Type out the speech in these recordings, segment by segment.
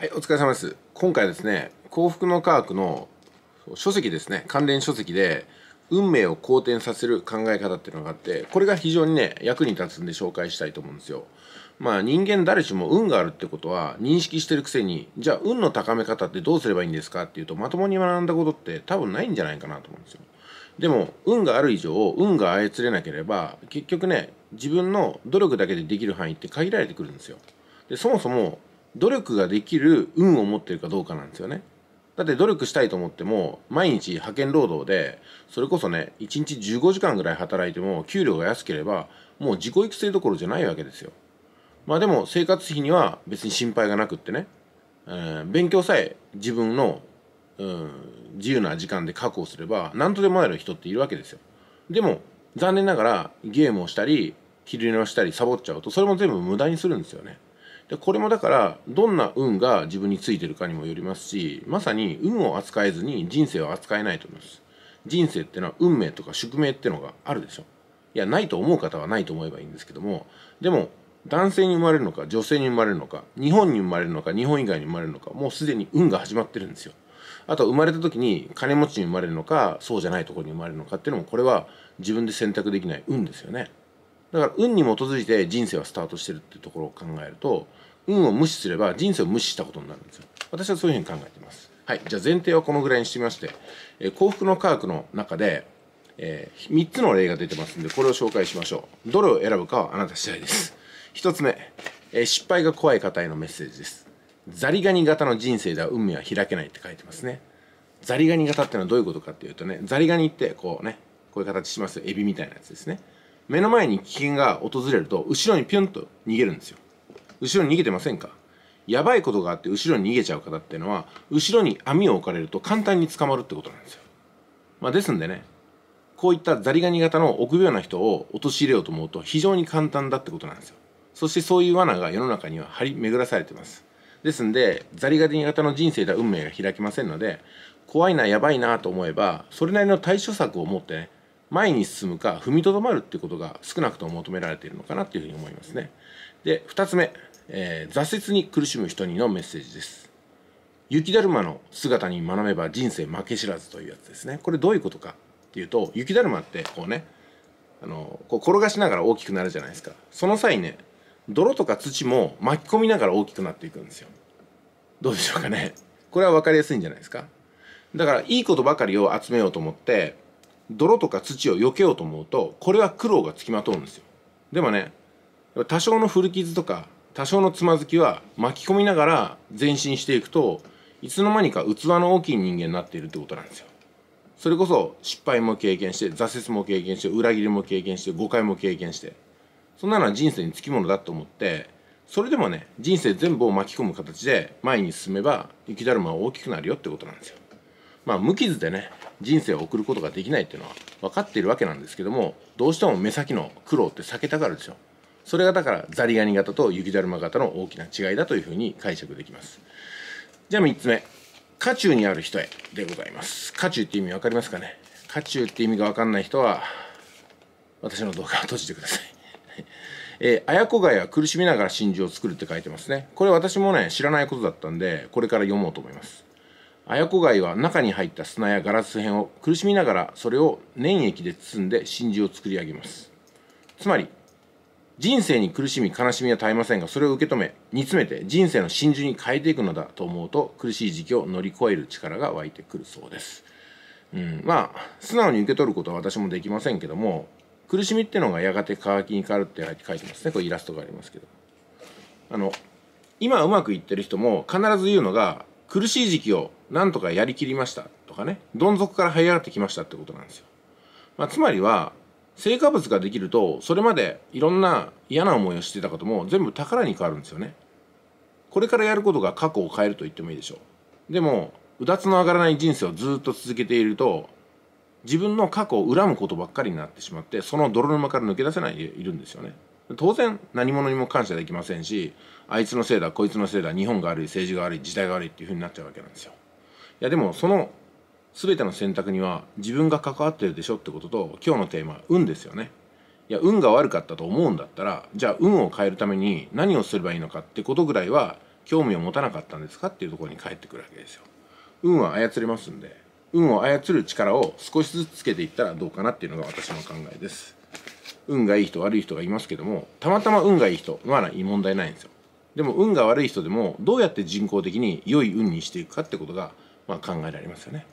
はい、お疲れ様です。今回ですね、幸福の科学の書籍ですね、関連書籍で、運命を好転させる考え方っていうのがあって、これが非常にね、役に立つんで紹介したいと思うんですよ。まあ人間誰しも運があるってことは認識してるくせに、じゃあ運の高め方ってどうすればいいんですかっていうと、まともに学んだことって多分ないんじゃないかなと思うんですよ。でも、運がある以上、運が操れなければ、結局ね、自分の努力だけでできる範囲って限られてくるんですよ。で、そもそも努力ができる運を持ってるかどうかなんですよね。だって努力したいと思っても、毎日派遣労働で、それこそね、1日15時間ぐらい働いても、給料が安ければ、もう自己育成どころじゃないわけですよ。まあでも、生活費には別に心配がなくってね、えー、勉強さえ自分の、うん、自由な時間で確保すれば、何とでもなる人っているわけですよ。でも、残念ながら、ゲームをしたり、昼寝をしたり、サボっちゃうと、それも全部無駄にするんですよね。でこれもだからどんな運が自分についてるかにもよりますしまさに運を扱えずに人生を扱えないと思います人生ってのは運命とか宿命ってのがあるでしょいやないと思う方はないと思えばいいんですけどもでも男性に生まれるのか女性に生まれるのか日本に生まれるのか日本以外に生まれるのかもうすでに運が始まってるんですよあと生まれた時に金持ちに生まれるのかそうじゃないところに生まれるのかっていうのもこれは自分で選択できない運ですよねだから運に基づいて人生はスタートしてるっていうところを考えると運を無視すれば人生を無視したことになるんですよ私はそういうふうに考えてますはいじゃあ前提はこのぐらいにしてみまして、えー、幸福の科学の中で、えー、3つの例が出てますんでこれを紹介しましょうどれを選ぶかはあなた次第です1つ目、えー、失敗が怖い方へのメッセージですザリガニ型の人生では運命は開けないって書いてますねザリガニ型ってのはどういうことかっていうとねザリガニってこうねこういう形しますよエビみたいなやつですね目の前に危険が訪れると後ろにピュンと逃げるんですよ後ろに逃げてませんかやばいことがあって後ろに逃げちゃう方っていうのは後ろに網を置かれると簡単に捕まるってことなんですよまあですんでねこういったザリガニ型の臆病な人を陥れようと思うと非常に簡単だってことなんですよそしてそういう罠が世の中には張り巡らされてますですんでザリガニ型の人生では運命が開きませんので怖いなやばいなと思えばそれなりの対処策を持ってね前に進むか踏みとどまるっていうことが少なくとも求められているのかなっていうふうに思いますねで二つ目、えー、挫折に苦しむ人にのメッセージです雪だるまの姿に学べば人生負け知らずというやつですねこれどういうことかっていうと雪だるまってこうねあのこう転がしながら大きくなるじゃないですかその際ね泥とか土も巻き込みながら大きくなっていくんですよどうでしょうかねこれはわかりやすいんじゃないですかだからいいことばかりを集めようと思って泥とか土を避けようと思うとこれは苦労がつきまとうんですよでもね多少の古傷とか多少のつまずきは巻き込みながら前進していくといつの間にか器の大きい人間になっているってことなんですよそれこそ失敗も経験して挫折も経験して裏切りも経験して誤解も経験してそんなのは人生につきものだと思ってそれでもね人生全部を巻き込む形で前に進めば雪だるまは大きくなるよってことなんですよまあ、無傷でね人生を送ることができないっていうのは分かっているわけなんですけどもどうしても目先の苦労って避けたがるでしょそれがだからザリガニ型と雪だるま型の大きな違いだというふうに解釈できますじゃあ3つ目渦中にある人へでございます渦中って意味分かりますかね渦中って意味が分かんない人は私の動画を閉じてください えー、綾子貝は苦しみながら真珠を作るって書いてますねこれ私もね知らないことだったんでこれから読もうと思います綾子貝は中に入った砂やガラス片を苦しみながらそれを粘液で包んで真珠を作り上げますつまり人生に苦しみ悲しみは絶えませんがそれを受け止め煮詰めて人生の真珠に変えていくのだと思うと苦しい時期を乗り越える力が湧いてくるそうです、うん、まあ素直に受け取ることは私もできませんけども苦しみってのがやがて渇きに変わるって書いてますねこれイラストがありますけどあの今うまくいってる人も必ず言うのが苦しい時期をなんとかやりきりましたとかね、どん底から這い上がってきましたってことなんですよ。まあ、つまりは、成果物ができると、それまでいろんな嫌な思いをしてたことも全部宝に変わるんですよね。これからやることが過去を変えると言ってもいいでしょう。でも、うだつの上がらない人生をずっと続けていると、自分の過去を恨むことばっかりになってしまって、その泥沼から抜け出せないでいるんですよね。当然何者にも感謝できませんしあいつのせいだこいつのせいだ日本が悪い政治が悪い時代が悪いっていうふうになっちゃうわけなんですよいやでもその全ての選択には自分が関わってるでしょってことと今日のテーマ運ですよねいや運が悪かったと思うんだったらじゃあ運を変えるために何をすればいいのかってことぐらいは興味を持たなかったんですかっていうところに返ってくるわけですよ運は操れますんで運を操る力を少しずつつけていったらどうかなっていうのが私の考えです運がいい人悪い人がいますけどもたまたま運がいい人い問題ないんですよでも運が悪い人でもどうやって人工的に良い運にしていくかってことが、まあ、考えられますよね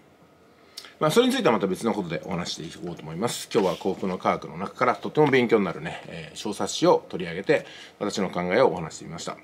まあそれについてはまた別のことでお話していこうと思います今日は幸福の科学の中からとても勉強になるね、えー、小冊子を取り上げて私の考えをお話してみました